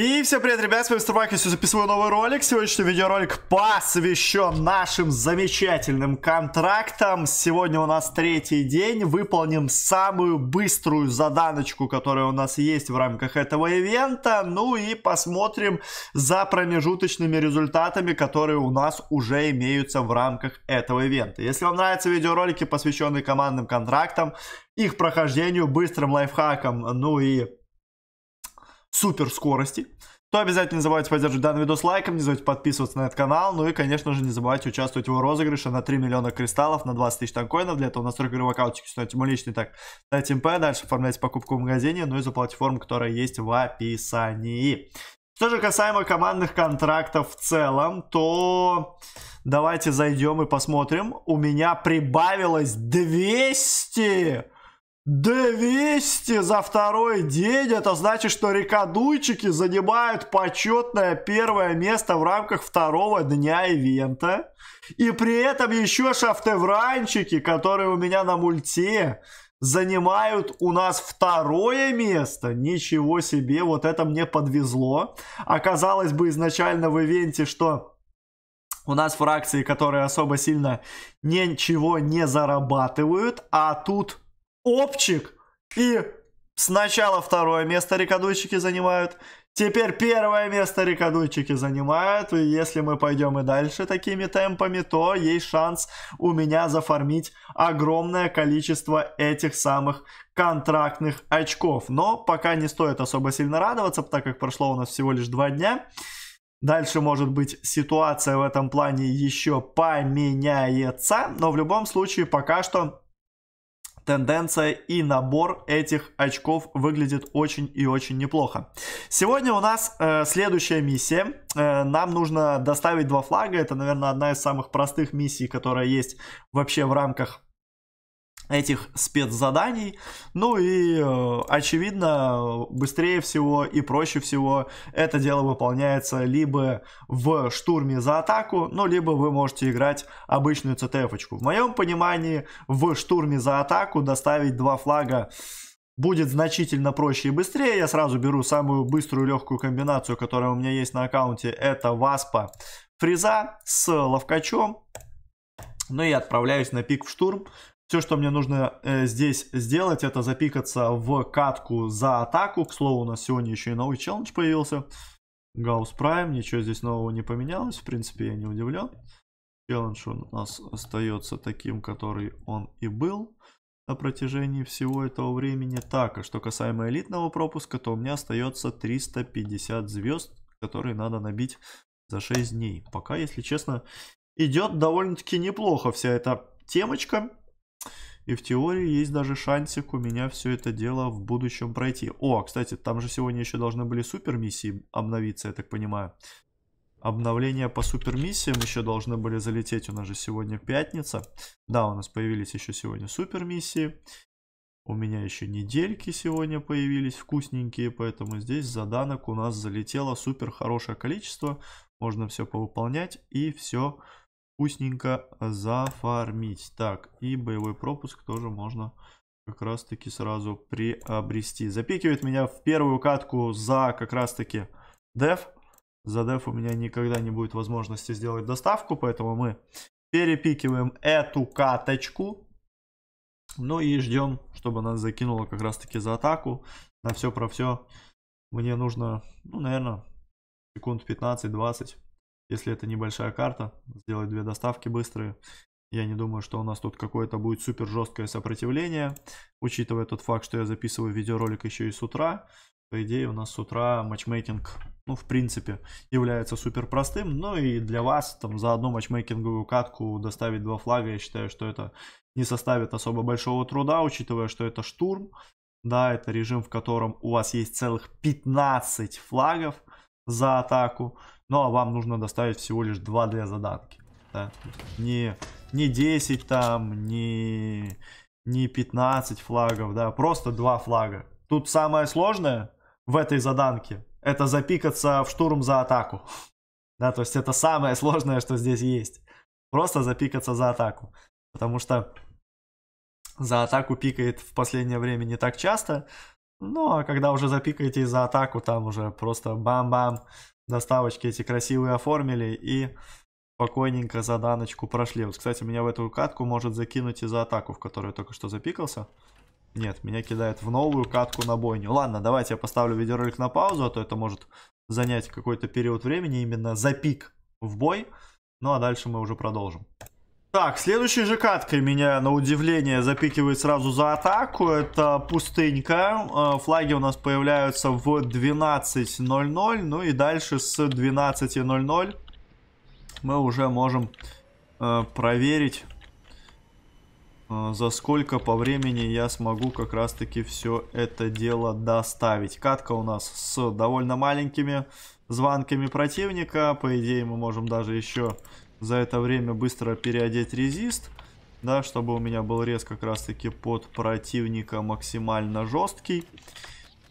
И всем привет, ребят, с вами Старбак, я записываю новый ролик. Сегодняшний видеоролик посвящен нашим замечательным контрактам. Сегодня у нас третий день, выполним самую быструю заданочку, которая у нас есть в рамках этого ивента. Ну и посмотрим за промежуточными результатами, которые у нас уже имеются в рамках этого ивента. Если вам нравятся видеоролики, посвященные командным контрактам, их прохождению, быстрым лайфхакам, ну и супер скорости, то обязательно не забывайте поддерживать данный видос лайком, не забывайте подписываться на этот канал, ну и, конечно же, не забывайте участвовать в его розыгрыше на 3 миллиона кристаллов, на 20 тысяч танкоинов. Для этого настройка игрового аккаунта, ставьте ему личный так, ставьте МП, дальше оформляйте покупку в магазине, ну и за платформу, которая есть в описании. Что же касаемо командных контрактов в целом, то давайте зайдем и посмотрим. У меня прибавилось 200 200 за второй день. Это значит, что рекодуйчики занимают почетное первое место в рамках второго дня ивента. И при этом еще шафтевранчики, которые у меня на мульте, занимают у нас второе место. Ничего себе, вот это мне подвезло. Оказалось бы изначально в ивенте, что у нас фракции, которые особо сильно ничего не зарабатывают, а тут Опчик и сначала второе место рекодуйчики занимают. Теперь первое место рекодуйчики занимают. И если мы пойдем и дальше такими темпами, то есть шанс у меня зафармить огромное количество этих самых контрактных очков. Но пока не стоит особо сильно радоваться, так как прошло у нас всего лишь два дня. Дальше, может быть, ситуация в этом плане еще поменяется, но в любом случае пока что тенденция и набор этих очков выглядит очень и очень неплохо. Сегодня у нас э, следующая миссия. Э, нам нужно доставить два флага. Это, наверное, одна из самых простых миссий, которая есть вообще в рамках этих спецзаданий. Ну и, э, очевидно, быстрее всего и проще всего это дело выполняется либо в штурме за атаку, ну либо вы можете играть обычную ЦТФ-очку. В моем понимании в штурме за атаку доставить два флага будет значительно проще и быстрее. Я сразу беру самую быструю легкую комбинацию, которая у меня есть на аккаунте. Это Васпа фриза с Ловкачом. Ну и отправляюсь на пик в штурм. Все, что мне нужно э, здесь сделать, это запикаться в катку за атаку. К слову, у нас сегодня еще и новый челлендж появился. Гаус Прайм, ничего здесь нового не поменялось. В принципе, я не удивлен. Челлендж у нас остается таким, который он и был на протяжении всего этого времени. Так, а что касаемо элитного пропуска, то у меня остается 350 звезд, которые надо набить за 6 дней. Пока, если честно, идет довольно-таки неплохо вся эта темочка. И в теории есть даже шансик у меня все это дело в будущем пройти. О, кстати, там же сегодня еще должны были супер миссии обновиться, я так понимаю. Обновления по супер миссиям еще должны были залететь. У нас же сегодня пятница. Да, у нас появились еще сегодня супер миссии. У меня еще недельки сегодня появились вкусненькие, поэтому здесь заданок у нас залетело супер хорошее количество. Можно все повыполнять и все вкусненько зафармить. Так, и боевой пропуск тоже можно как раз-таки сразу приобрести. Запикивает меня в первую катку за как раз-таки деф. За деф у меня никогда не будет возможности сделать доставку, поэтому мы перепикиваем эту каточку. Ну и ждем, чтобы нас закинуло как раз-таки за атаку. На все про все мне нужно, ну, наверное, секунд 15-20. Если это небольшая карта, сделать две доставки быстрые. Я не думаю, что у нас тут какое-то будет супер жесткое сопротивление. Учитывая тот факт, что я записываю видеоролик еще и с утра. По идее, у нас с утра матчмейкинг, ну, в принципе, является супер простым. Ну и для вас, там, за одну матчмейкинговую катку доставить два флага, я считаю, что это не составит особо большого труда, учитывая, что это штурм. Да, это режим, в котором у вас есть целых 15 флагов за атаку. Ну а вам нужно доставить всего лишь 2D заданки. Да? Не, не 10 там, не, не 15 флагов, да, просто два флага. Тут самое сложное в этой заданке это запикаться в штурм за атаку. Да, то есть это самое сложное, что здесь есть. Просто запикаться за атаку. Потому что за атаку пикает в последнее время не так часто. Ну, а когда уже запикаете за атаку, там уже просто бам-бам доставочки эти красивые оформили и спокойненько за даночку прошли. Вот, кстати, меня в эту катку может закинуть и за атаку, в которую я только что запикался. Нет, меня кидает в новую катку на бойню. Ладно, давайте я поставлю видеоролик на паузу, а то это может занять какой-то период времени, именно за пик в бой. Ну а дальше мы уже продолжим. Так, следующей же каткой меня, на удивление, запикивает сразу за атаку. Это пустынька. Э, флаги у нас появляются в 12.00. Ну и дальше с 12.00 мы уже можем э, проверить, э, за сколько по времени я смогу как раз-таки все это дело доставить. Катка у нас с довольно маленькими звонками противника. По идее, мы можем даже еще за это время быстро переодеть резист, да, чтобы у меня был рез как раз-таки под противника максимально жесткий.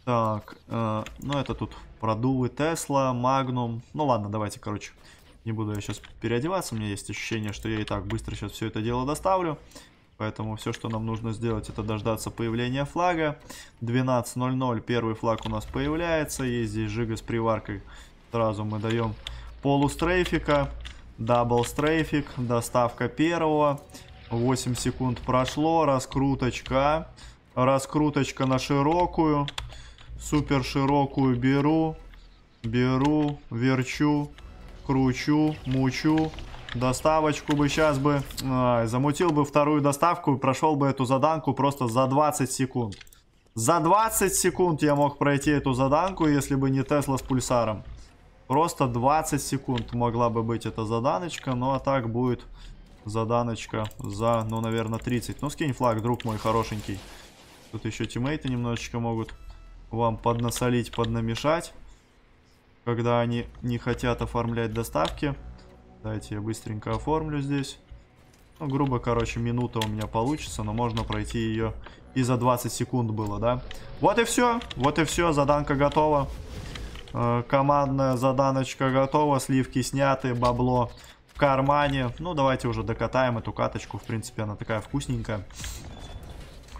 Так, э, ну это тут продувы Тесла, Магнум. Ну ладно, давайте, короче, не буду я сейчас переодеваться. У меня есть ощущение, что я и так быстро сейчас все это дело доставлю. Поэтому все, что нам нужно сделать, это дождаться появления флага. 12.00 первый флаг у нас появляется. Есть здесь жига с приваркой. Сразу мы даем полустрейфика. Дабл стрейфик, доставка первого. 8 секунд прошло, раскруточка. Раскруточка на широкую. Супер широкую беру. Беру, верчу, кручу, мучу. Доставочку бы сейчас бы... Ай, замутил бы вторую доставку и прошел бы эту заданку просто за 20 секунд. За 20 секунд я мог пройти эту заданку, если бы не Тесла с пульсаром. Просто 20 секунд могла бы быть эта заданочка, ну а так будет заданочка за, ну, наверное, 30. Ну, скинь флаг, друг мой хорошенький. Тут еще тиммейты немножечко могут вам поднасолить, поднамешать, когда они не хотят оформлять доставки. Дайте я быстренько оформлю здесь. Ну, грубо, короче, минута у меня получится, но можно пройти ее и за 20 секунд было, да? Вот и все, вот и все, заданка готова. Э, командная заданочка готова, сливки сняты, бабло в кармане. Ну, давайте уже докатаем эту каточку. В принципе, она такая вкусненькая,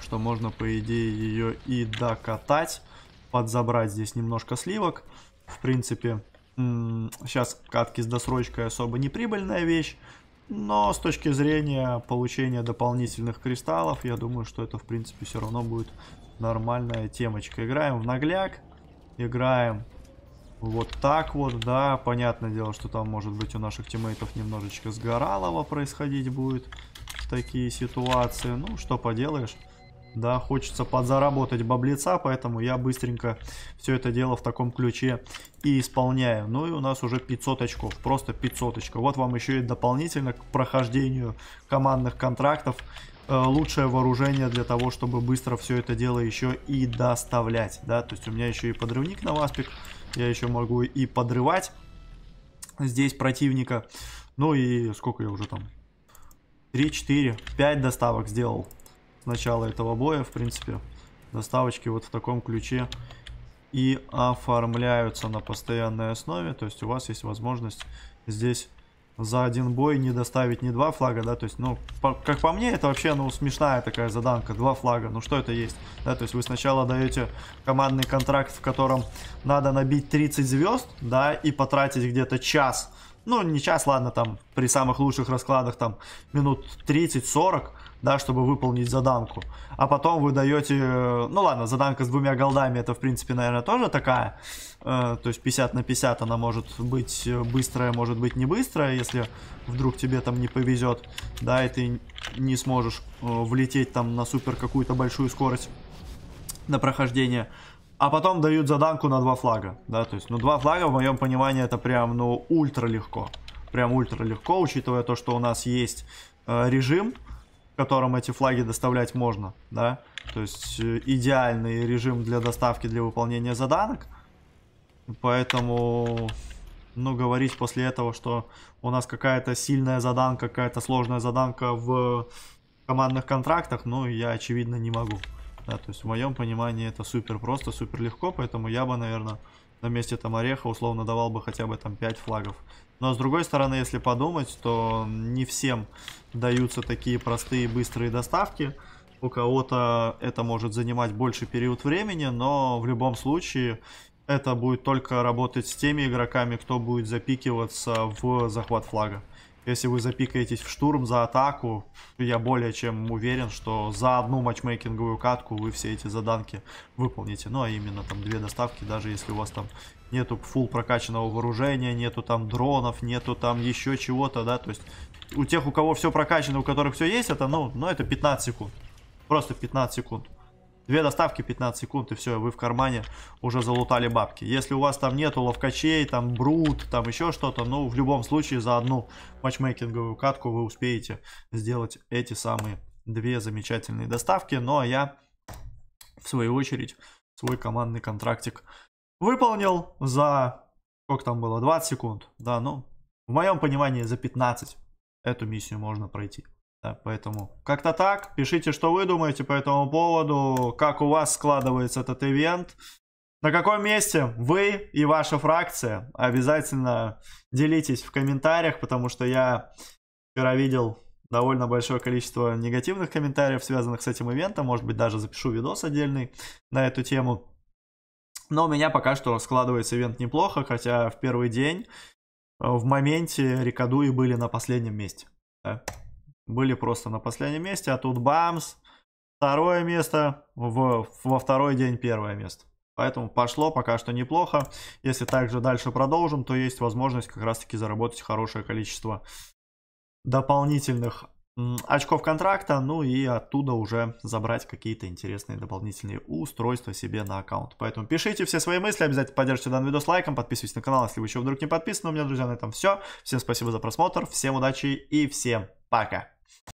что можно, по идее, ее и докатать. Подзабрать здесь немножко сливок. В принципе, сейчас катки с досрочкой особо не прибыльная вещь. Но с точки зрения получения дополнительных кристаллов, я думаю, что это, в принципе, все равно будет нормальная темочка. Играем в нагляк, играем вот так вот, да, понятное дело, что там может быть у наших тиммейтов немножечко сгоралово происходить будет в такие ситуации. Ну, что поделаешь. Да, хочется подзаработать баблица, поэтому я быстренько все это дело в таком ключе и исполняю. Ну и у нас уже 500 очков, просто 500 очков. Вот вам еще и дополнительно к прохождению командных контрактов э, лучшее вооружение для того, чтобы быстро все это дело еще и доставлять. Да, то есть у меня еще и подрывник на васпик я еще могу и подрывать здесь противника. Ну и сколько я уже там? 3, 4, 5 доставок сделал с начала этого боя, в принципе. Доставочки вот в таком ключе и оформляются на постоянной основе. То есть у вас есть возможность здесь за один бой не доставить не два флага, да, то есть, ну, по, как по мне, это вообще, ну, смешная такая заданка, два флага, ну, что это есть, да, то есть вы сначала даете командный контракт, в котором надо набить 30 звезд, да, и потратить где-то час, ну, не час, ладно, там, при самых лучших раскладах, там, минут 30-40, да, чтобы выполнить заданку. А потом вы даете, э, ну ладно, заданка с двумя голдами, это в принципе, наверное, тоже такая, э, то есть 50 на 50 она может быть э, быстрая, может быть не быстрая, если вдруг тебе там не повезет, да, и ты не сможешь э, влететь там на супер какую-то большую скорость на прохождение. А потом дают заданку на два флага, да, то есть, ну, два флага, в моем понимании, это прям, ну, ультра легко. Прям ультра легко, учитывая то, что у нас есть э, режим, которым эти флаги доставлять можно, да, то есть э, идеальный режим для доставки, для выполнения заданок, поэтому, ну, говорить после этого, что у нас какая-то сильная заданка, какая-то сложная заданка в командных контрактах, ну, я, очевидно, не могу, да, то есть в моем понимании это супер просто, супер легко, поэтому я бы, наверное, на месте там Ореха условно давал бы хотя бы там 5 флагов. Но с другой стороны, если подумать, то не всем даются такие простые быстрые доставки. У кого-то это может занимать больше период времени, но в любом случае это будет только работать с теми игроками, кто будет запикиваться в захват флага. Если вы запикаетесь в штурм за атаку, я более чем уверен, что за одну матчмейкинговую катку вы все эти заданки выполните. Ну, а именно там две доставки, даже если у вас там нету фул прокачанного вооружения, нету там дронов, нету там еще чего-то, да, то есть у тех, у кого все прокачано, у которых все есть, это, ну, ну это 15 секунд. Просто 15 секунд. Две доставки, 15 секунд, и все, вы в кармане уже залутали бабки. Если у вас там нету ловкачей, там брут, там еще что-то, ну, в любом случае, за одну матчмейкинговую катку вы успеете сделать эти самые две замечательные доставки. Ну, а я, в свою очередь, свой командный контрактик выполнил за... Сколько там было? 20 секунд. Да, ну, в моем понимании, за 15 эту миссию можно пройти. Да, поэтому как-то так. Пишите, что вы думаете по этому поводу, как у вас складывается этот ивент. На каком месте вы и ваша фракция? Обязательно делитесь в комментариях, потому что я вчера видел довольно большое количество негативных комментариев, связанных с этим ивентом. Может быть, даже запишу видос отдельный на эту тему. Но у меня пока что складывается ивент неплохо, хотя в первый день э, в моменте Рикадуи были на последнем месте. Да были просто на последнем месте, а тут бамс, второе место, в, во второй день первое место. Поэтому пошло пока что неплохо. Если также дальше продолжим, то есть возможность как раз таки заработать хорошее количество дополнительных очков контракта, ну и оттуда уже забрать какие-то интересные дополнительные устройства себе на аккаунт. Поэтому пишите все свои мысли, обязательно поддержите данный видос лайком, подписывайтесь на канал, если вы еще вдруг не подписаны. У меня, друзья, на этом все. Всем спасибо за просмотр, всем удачи и всем пока!